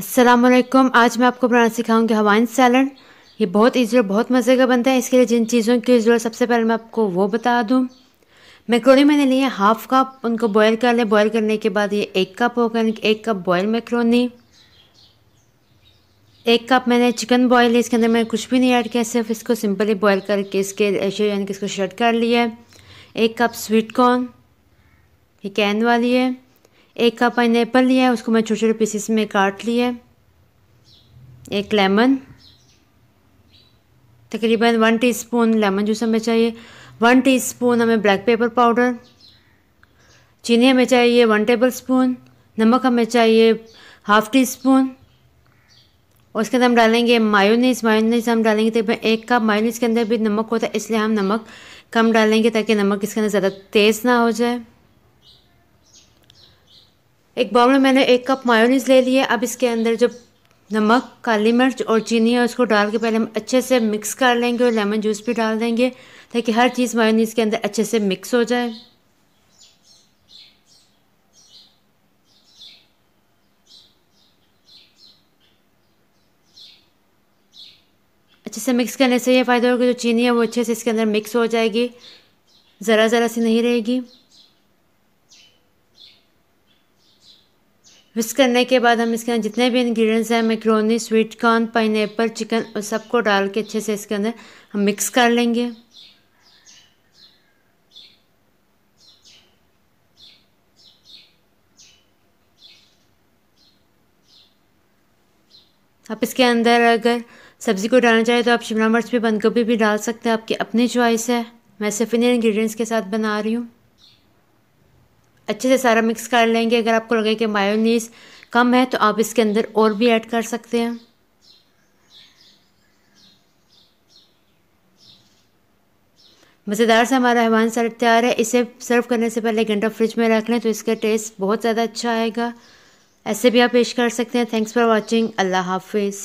असलम आज मैं आपको बनाना सिखाऊंगी हवाइन सैलड ये बहुत ईजी और बहुत मज़े का बनता है इसके लिए जिन चीज़ों की ज़रूरत सबसे पहले मैं आपको वो बता दूँ मैक्रोनी मैंने लिए हाफ़ कप उनको बॉयल कर लें बॉयल करने के बाद ये एक कप हो गया एक कप बॉयल मैक्रोनी एक कप मैंने चिकन बॉयल लिया इसके अंदर मैंने कुछ भी नहीं ऐड किया सिर्फ इसको सिंपली बॉयल करके इसके ऐसे यानी कि इसको शर्ट कर लिया एक कप स्वीट कॉर्न ये कैन वाली है एक कप पाइन लिया है उसको मैं छोटे छोटे पीसेस में काट लिया एक लेमन तकरीबन वन टीस्पून लेमन जूस हमें चाहिए वन टीस्पून हमें ब्लैक पेपर पाउडर चीनी हमें चाहिए वन टेबल स्पून नमक हमें चाहिए हाफ टी स्पून और उसके अंदर हम डालेंगे मायोनीस मायोनीस हम डालेंगे तकरीबन एक कप मायोनीस के अंदर भी नमक होता है इसलिए हम नमक कम डालेंगे ताकि नमक इसके अंदर ज़्यादा तेज़ ना हो जाए एक बाउल में मैंने एक कप मायोनीज़ ले लिया अब इसके अंदर जो नमक काली मिर्च और चीनी है उसको डाल के पहले हम अच्छे से मिक्स कर लेंगे और लेमन जूस भी डाल देंगे ताकि हर चीज़ मायोनीज़ के अंदर अच्छे से मिक्स हो जाए अच्छे से मिक्स करने से ये फ़ायदा होगा जो चीनी है वो अच्छे से इसके अंदर मिक्स हो जाएगी ज़रा ज़रा सी नहीं रहेगी मिक्स करने के बाद हम इसके अंदर जितने भी इंग्रेडिएंट्स हैं macaroni sweet corn pine chicken और सबको डाल के अच्छे से इसके अंदर हम मिक्स कर लेंगे आप इसके अंदर अगर सब्ज़ी को डालना चाहें तो आप शिमला मिर्च भी बंद गोभी भी डाल सकते हैं आपकी अपनी चॉइस है मैं सिर्फ इन्हीं इंग्रेडिएंट्स के साथ बना रही हूँ अच्छे से सारा मिक्स कर लेंगे अगर आपको लगे कि मायोनीस कम है तो आप इसके अंदर और भी ऐड कर सकते हैं मज़ेदार सा हमारा हवान सलाद तैयार है इसे सर्व करने से पहले घंटा फ्रिज में रख लें तो इसका टेस्ट बहुत ज़्यादा अच्छा आएगा ऐसे भी आप पेश कर सकते हैं थैंक्स फॉर वॉचिंग अल्लाह हाफिज़